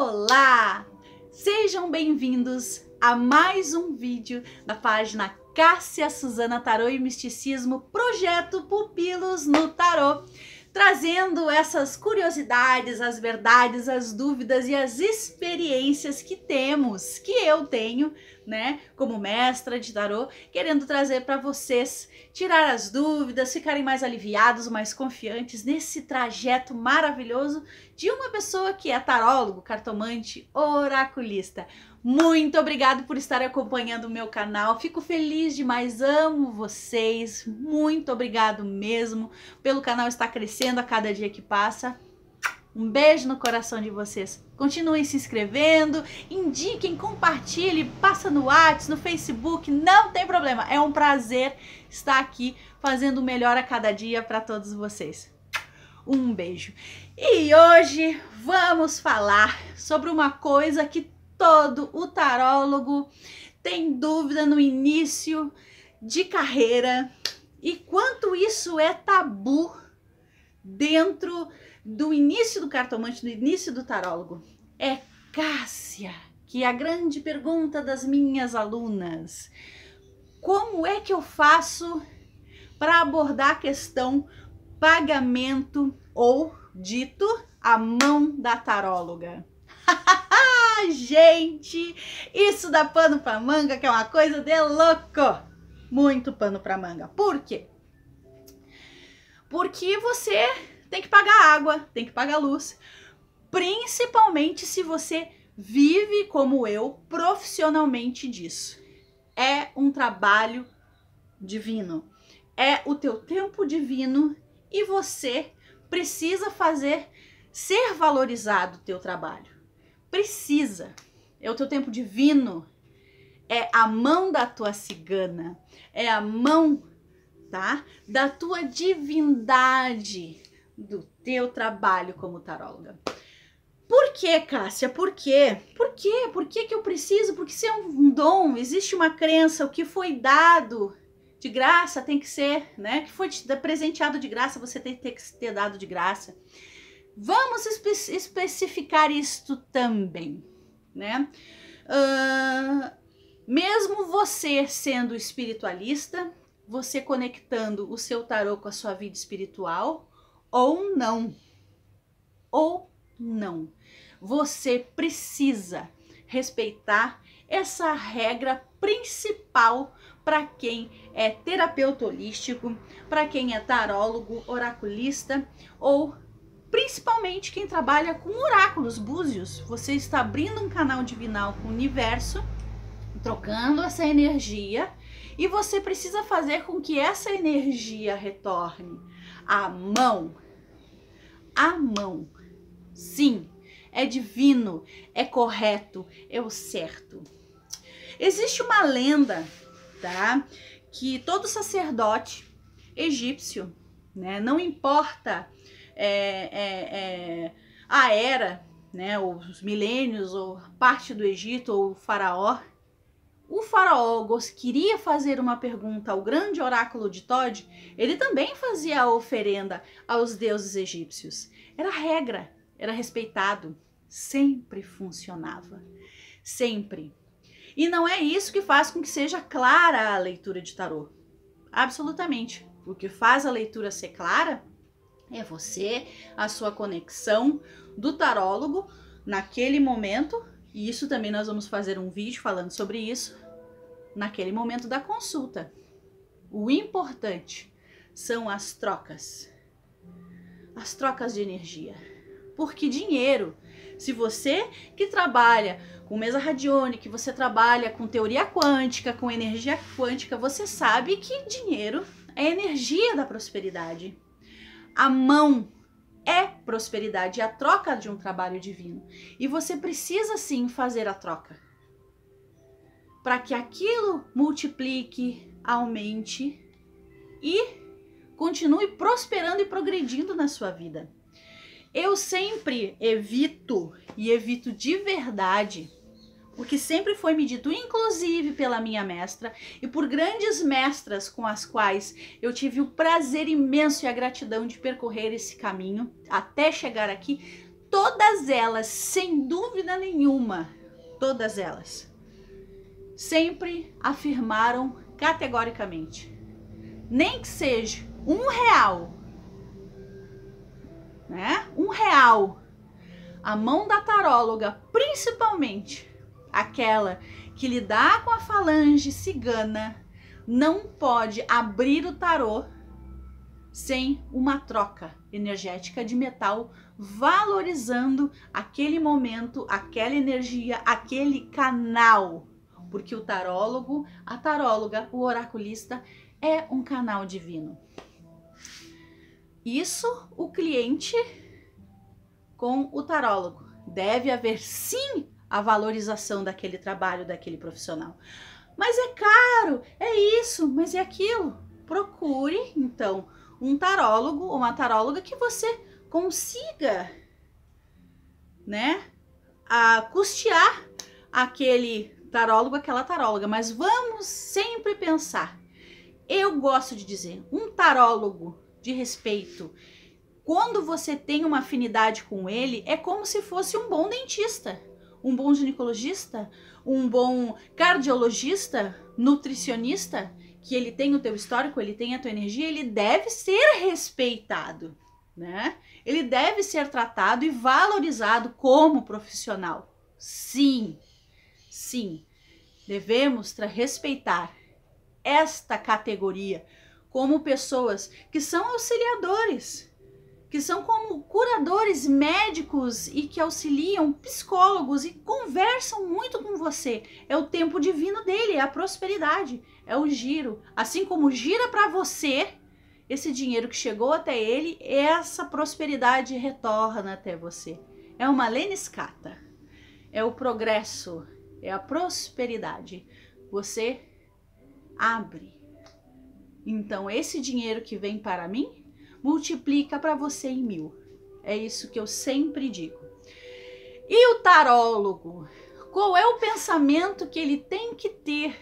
Olá! Sejam bem-vindos a mais um vídeo da página Cássia Suzana Tarô e Misticismo Projeto Pupilos no Tarô, trazendo essas curiosidades, as verdades, as dúvidas e as experiências que temos, que eu tenho né, como mestra de tarô, querendo trazer para vocês tirar as dúvidas, ficarem mais aliviados, mais confiantes nesse trajeto maravilhoso de uma pessoa que é tarólogo, cartomante, oraculista. Muito obrigado por estar acompanhando o meu canal. Fico feliz demais, amo vocês. Muito obrigado mesmo pelo canal estar crescendo a cada dia que passa. Um beijo no coração de vocês. Continuem se inscrevendo, indiquem, compartilhem, passa no WhatsApp, no Facebook, não tem problema. É um prazer estar aqui fazendo o melhor a cada dia para todos vocês. Um beijo. E hoje vamos falar sobre uma coisa que todo o tarólogo tem dúvida no início de carreira e quanto isso é tabu dentro do início do cartomante, do início do tarólogo. É Cássia, que é a grande pergunta das minhas alunas. Como é que eu faço para abordar a questão pagamento ou dito a mão da taróloga? Gente, isso dá pano para manga, que é uma coisa de louco. Muito pano para manga. Por quê? Porque você água, tem que pagar luz, principalmente se você vive como eu profissionalmente disso. É um trabalho divino. É o teu tempo divino e você precisa fazer ser valorizado o teu trabalho. Precisa. É o teu tempo divino. É a mão da tua cigana, é a mão, tá? Da tua divindade, do teu trabalho como taróloga. Por que, Cássia? Por quê? Por quê? Por que, que eu preciso? Porque se é um dom, existe uma crença, o que foi dado de graça tem que ser, né? Que foi presenteado de graça, você tem, que ter dado de graça. Vamos espe especificar isto também, né? Uh, mesmo você sendo espiritualista, você conectando o seu tarô com a sua vida espiritual, ou não. Ou não. Você precisa respeitar essa regra principal para quem é terapeuta holístico, para quem é tarólogo, oraculista ou principalmente quem trabalha com oráculos, búzios. Você está abrindo um canal divinal com o universo, trocando essa energia, e você precisa fazer com que essa energia retorne a mão. A mão. Sim, é divino, é correto, é o certo. Existe uma lenda, tá? Que todo sacerdote egípcio, né? Não importa é, é, é, a era, né? Os milênios, ou parte do Egito, ou o faraó, o faraó queria fazer uma pergunta ao grande oráculo de Tod, ele também fazia a oferenda aos deuses egípcios. Era regra, era respeitado, sempre funcionava, sempre. E não é isso que faz com que seja clara a leitura de tarô. Absolutamente. O que faz a leitura ser clara é você, a sua conexão do tarólogo naquele momento e isso também nós vamos fazer um vídeo falando sobre isso naquele momento da consulta. O importante são as trocas. As trocas de energia. Porque dinheiro, se você que trabalha com mesa radiônica, que você trabalha com teoria quântica, com energia quântica, você sabe que dinheiro é energia da prosperidade. A mão é prosperidade, é a troca de um trabalho divino. E você precisa sim fazer a troca. Para que aquilo multiplique, aumente e continue prosperando e progredindo na sua vida. Eu sempre evito e evito de verdade o que sempre foi me dito, inclusive pela minha mestra e por grandes mestras com as quais eu tive o prazer imenso e a gratidão de percorrer esse caminho até chegar aqui, todas elas, sem dúvida nenhuma, todas elas, sempre afirmaram categoricamente, nem que seja um real, né? Um real. A mão da taróloga, principalmente, aquela que lidar com a falange cigana não pode abrir o tarô sem uma troca energética de metal, valorizando aquele momento, aquela energia, aquele canal. Porque o tarólogo, a taróloga, o oraculista é um canal divino. Isso o cliente com o tarólogo. Deve haver sim a valorização daquele trabalho, daquele profissional. Mas é caro, é isso, mas é aquilo. Procure, então, um tarólogo ou uma taróloga que você consiga, né, a custear aquele tarólogo, aquela taróloga. Mas vamos sempre pensar. Eu gosto de dizer, um tarólogo de respeito, quando você tem uma afinidade com ele, é como se fosse um bom dentista um bom ginecologista, um bom cardiologista, nutricionista, que ele tem o teu histórico, ele tem a tua energia, ele deve ser respeitado, né? Ele deve ser tratado e valorizado como profissional. Sim. Sim. Devemos respeitar esta categoria como pessoas que são auxiliadores, que são como curadores médicos e que auxiliam psicólogos e conversam muito com você. É o tempo divino dele, é a prosperidade, é o giro. Assim como gira para você, esse dinheiro que chegou até ele, essa prosperidade retorna até você. É uma leniscata. É o progresso, é a prosperidade. Você abre. Então esse dinheiro que vem para mim multiplica para você em mil. É isso que eu sempre digo. E o tarólogo? Qual é o pensamento que ele tem que ter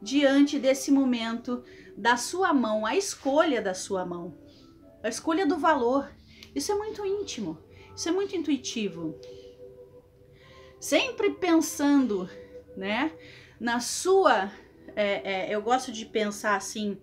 diante desse momento da sua mão, a escolha da sua mão, a escolha do valor? Isso é muito íntimo, isso é muito intuitivo. Sempre pensando, né, na sua. É, é, eu gosto de pensar assim,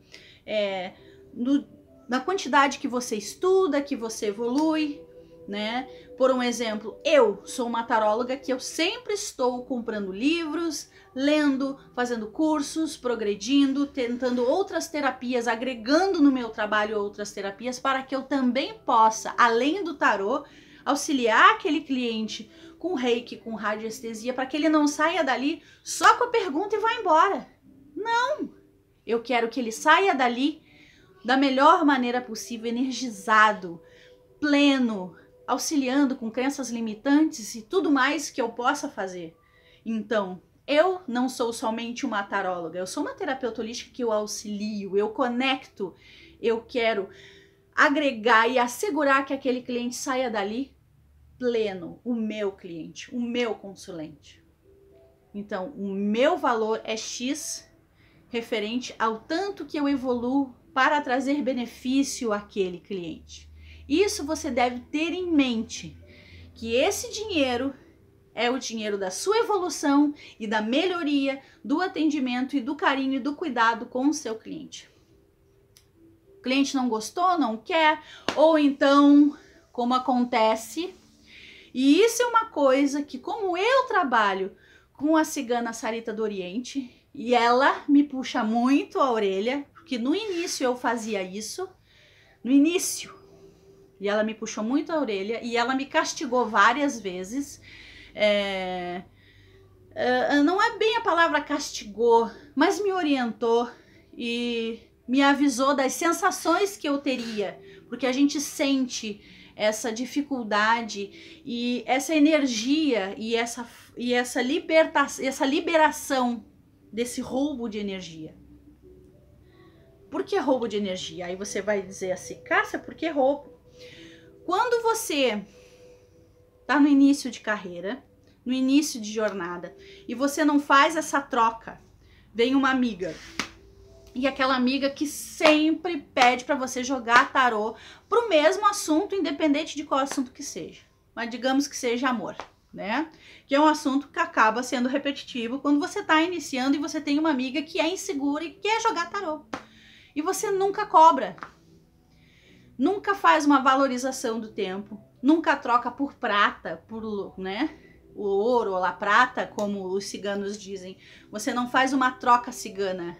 é, no, na quantidade que você estuda, que você evolui, né? Por um exemplo, eu sou uma taróloga que eu sempre estou comprando livros, lendo, fazendo cursos, progredindo, tentando outras terapias, agregando no meu trabalho outras terapias para que eu também possa, além do tarô, auxiliar aquele cliente com reiki, com radiestesia, para que ele não saia dali só com a pergunta e vá embora. Não! Eu quero que ele saia dali da melhor maneira possível, energizado, pleno, auxiliando com crenças limitantes e tudo mais que eu possa fazer. Então, eu não sou somente uma taróloga, eu sou uma terapeuta holística que eu auxilio, eu conecto, eu quero agregar e assegurar que aquele cliente saia dali pleno, o meu cliente, o meu consulente. Então, o meu valor é X referente ao tanto que eu evoluo para trazer benefício àquele cliente. Isso você deve ter em mente, que esse dinheiro é o dinheiro da sua evolução e da melhoria do atendimento e do carinho e do cuidado com o seu cliente. O cliente não gostou, não quer, ou então, como acontece, e isso é uma coisa que, como eu trabalho com a cigana Sarita do Oriente, e ela me puxa muito a orelha, porque no início eu fazia isso, no início. E ela me puxou muito a orelha e ela me castigou várias vezes. É, é, não é bem a palavra castigou, mas me orientou e me avisou das sensações que eu teria, porque a gente sente essa dificuldade e essa energia e essa, e essa, liberta, essa liberação desse roubo de energia. Por que roubo de energia? Aí você vai dizer assim, Cássia, por que roubo? Quando você está no início de carreira, no início de jornada, e você não faz essa troca, vem uma amiga. E aquela amiga que sempre pede para você jogar tarô pro mesmo assunto, independente de qual assunto que seja. Mas digamos que seja amor, né? Que é um assunto que acaba sendo repetitivo quando você está iniciando e você tem uma amiga que é insegura e quer jogar tarô. E você nunca cobra. Nunca faz uma valorização do tempo, nunca troca por prata, por, né? O ouro ou a prata, como os ciganos dizem. Você não faz uma troca cigana.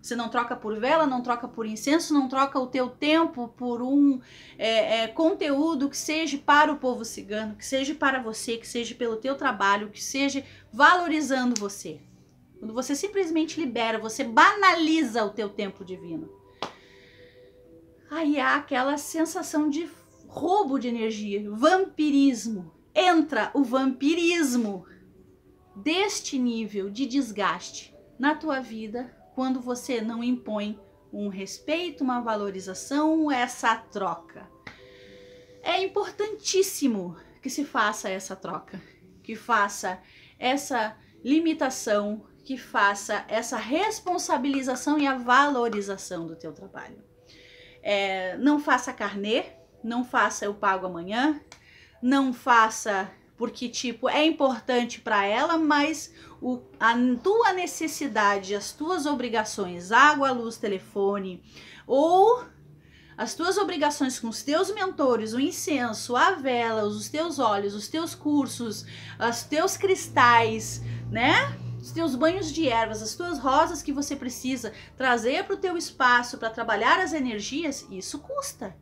Você não troca por vela, não troca por incenso, não troca o teu tempo por um é, é, conteúdo que seja para o povo cigano, que seja para você, que seja pelo teu trabalho, que seja valorizando você. Quando você simplesmente libera, você banaliza o teu tempo divino. Aí há aquela sensação de roubo de energia, vampirismo. Entra o vampirismo deste nível de desgaste na tua vida quando você não impõe um respeito, uma valorização, essa troca. É importantíssimo que se faça essa troca, que faça essa limitação que faça essa responsabilização e a valorização do teu trabalho. É, não faça carnê, não faça eu pago amanhã, não faça porque tipo é importante para ela, mas o, a tua necessidade, as tuas obrigações, água, luz, telefone, ou as tuas obrigações com os teus mentores, o incenso, a vela, os teus olhos, os teus cursos, os teus cristais, né? os teus banhos de ervas, as tuas rosas que você precisa trazer para o teu espaço para trabalhar as energias, isso custa,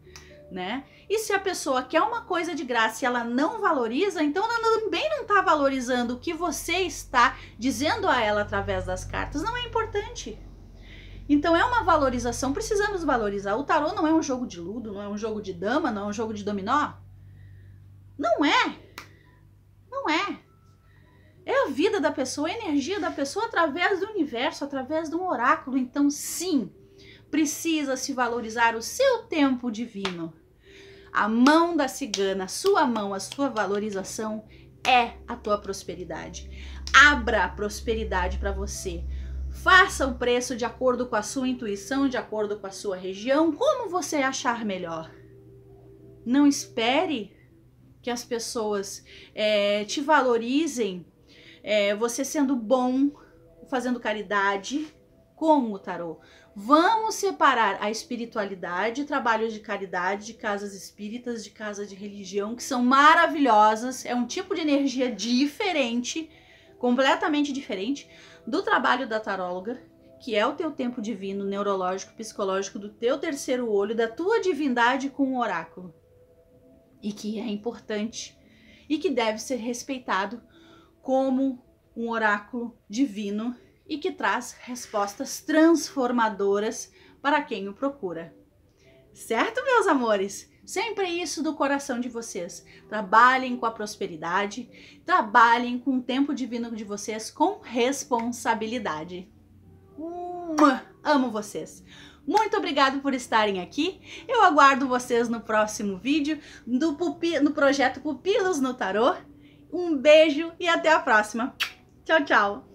né? E se a pessoa quer uma coisa de graça e ela não valoriza, então ela também não está valorizando o que você está dizendo a ela através das cartas. Não é importante. Então é uma valorização, precisamos valorizar. O tarô não é um jogo de ludo, não é um jogo de dama, não é um jogo de dominó. Não é. Não é. É a vida da pessoa, a energia da pessoa através do universo, através de um oráculo. Então, sim, precisa se valorizar o seu tempo divino. A mão da cigana, a sua mão, a sua valorização é a tua prosperidade. Abra a prosperidade para você. Faça o preço de acordo com a sua intuição, de acordo com a sua região, como você achar melhor. Não espere que as pessoas é, te valorizem é, você sendo bom, fazendo caridade com o tarô. Vamos separar a espiritualidade, trabalhos de caridade, de casas espíritas, de casa de religião, que são maravilhosas, é um tipo de energia diferente, completamente diferente do trabalho da taróloga, que é o teu tempo divino, neurológico, psicológico, do teu terceiro olho, da tua divindade com o oráculo. E que é importante e que deve ser respeitado como um oráculo divino e que traz respostas transformadoras para quem o procura. Certo, meus amores? Sempre isso do coração de vocês. Trabalhem com a prosperidade, trabalhem com o tempo divino de vocês com responsabilidade. Amo vocês! Muito obrigado por estarem aqui. Eu aguardo vocês no próximo vídeo do no projeto Pupilos no Tarot. Um beijo e até a próxima. Tchau, tchau!